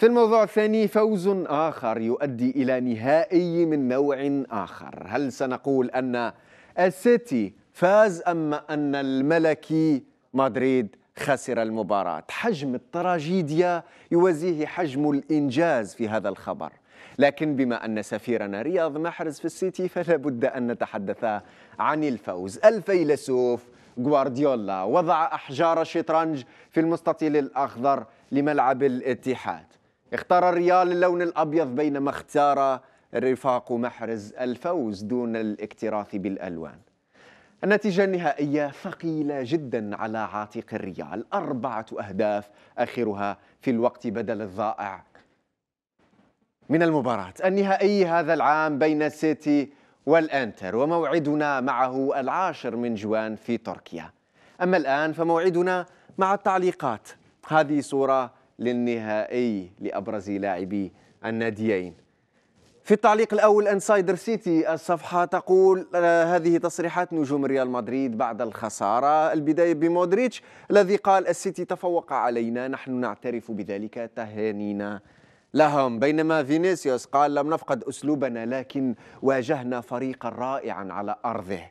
في الموضوع الثاني فوز آخر يؤدي إلى نهائي من نوع آخر هل سنقول أن السيتي فاز أم أن الملكي مدريد خسر المباراة حجم التراجيديا يوازيه حجم الإنجاز في هذا الخبر لكن بما أن سفيرنا رياض محرز في السيتي فلا بد أن نتحدث عن الفوز الفيلسوف غوارديولا وضع أحجار الشطرنج في المستطيل الأخضر لملعب الاتحاد اختار الريال اللون الأبيض بينما اختار الرفاق محرز الفوز دون الاكتراث بالألوان النتيجة النهائية ثقيلة جدا على عاتق الريال أربعة أهداف آخرها في الوقت بدل الضائع من المباراة النهائي هذا العام بين سيتي والأنتر وموعدنا معه العاشر من جوان في تركيا أما الآن فموعدنا مع التعليقات هذه صورة للنهائي لأبرز لاعبي الناديين في التعليق الأول انسايدر سيتي الصفحة تقول آه، هذه تصريحات نجوم ريال مدريد بعد الخسارة البداية بمودريتش الذي قال السيتي تفوق علينا نحن نعترف بذلك تهانينا لهم بينما فينيسيوس قال لم نفقد أسلوبنا لكن واجهنا فريقا رائعا على أرضه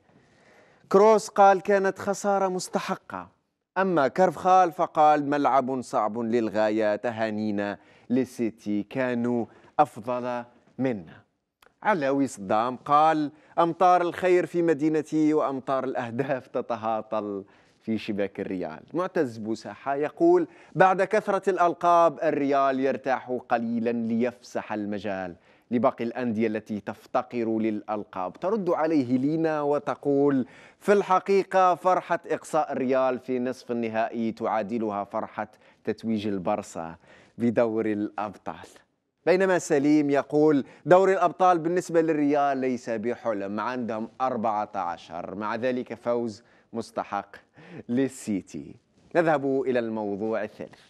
كروس قال كانت خسارة مستحقة أما كارفخال فقال ملعب صعب للغاية تهانينا للسيتي كانوا أفضل منا علاوي صدام قال أمطار الخير في مدينتي وأمطار الأهداف تتهاطل في شباك الريال معتز بوساحة يقول بعد كثرة الألقاب الريال يرتاح قليلا ليفسح المجال لباقي الأندية التي تفتقر للألقاب ترد عليه لينا وتقول في الحقيقة فرحة إقصاء الريال في نصف النهائي تعادلها فرحة تتويج البرصة بدور الأبطال بينما سليم يقول دوري الأبطال بالنسبة للريال ليس بحلم عندهم 14 مع ذلك فوز مستحق للسيتي نذهب إلى الموضوع الثالث